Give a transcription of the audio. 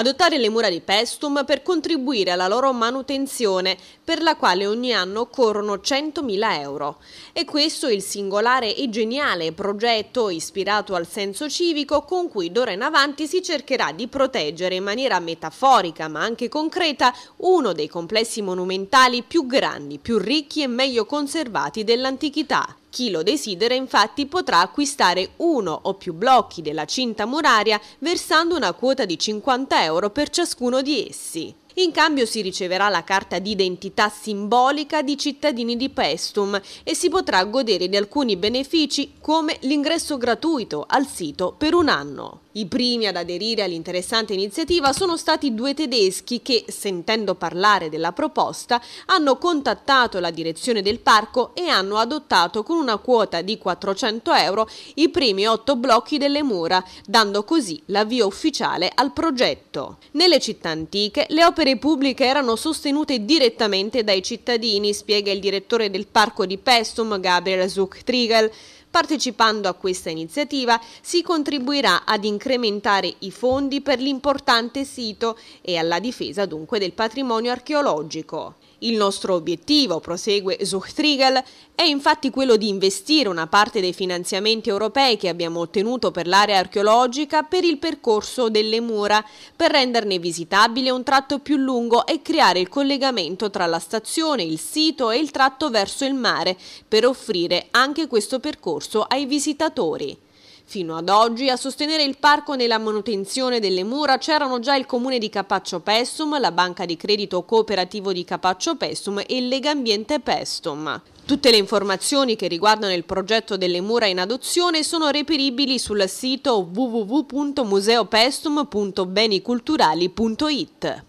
adottare le mura di Pestum per contribuire alla loro manutenzione, per la quale ogni anno occorrono 100.000 euro. E questo è il singolare e geniale progetto ispirato al senso civico con cui d'ora in avanti si cercherà di proteggere in maniera metaforica ma anche concreta uno dei complessi monumentali più grandi, più ricchi e meglio conservati dell'antichità. Chi lo desidera infatti potrà acquistare uno o più blocchi della cinta muraria versando una quota di 50 euro per ciascuno di essi. In cambio si riceverà la carta d'identità simbolica di cittadini di Pestum e si potrà godere di alcuni benefici come l'ingresso gratuito al sito per un anno. I primi ad aderire all'interessante iniziativa sono stati due tedeschi che, sentendo parlare della proposta, hanno contattato la direzione del parco e hanno adottato con una quota di 400 euro i primi otto blocchi delle mura, dando così l'avvio ufficiale al progetto. Nelle città antiche le opere opere pubbliche erano sostenute direttamente dai cittadini, spiega il direttore del parco di Pestum, Gabriel Zuck-Trigel. Partecipando a questa iniziativa si contribuirà ad incrementare i fondi per l'importante sito e alla difesa dunque del patrimonio archeologico. Il nostro obiettivo, prosegue Zuchtriegel, è infatti quello di investire una parte dei finanziamenti europei che abbiamo ottenuto per l'area archeologica per il percorso delle mura, per renderne visitabile un tratto più lungo e creare il collegamento tra la stazione, il sito e il tratto verso il mare, per offrire anche questo percorso scorso ai visitatori. Fino ad oggi a sostenere il parco nella manutenzione delle mura c'erano già il comune di Capaccio Pestum, la banca di credito cooperativo di Capaccio Pestum e il Legambiente Pestum. Tutte le informazioni che riguardano il progetto delle mura in adozione sono reperibili sul sito www.museopestum.beniculturali.it.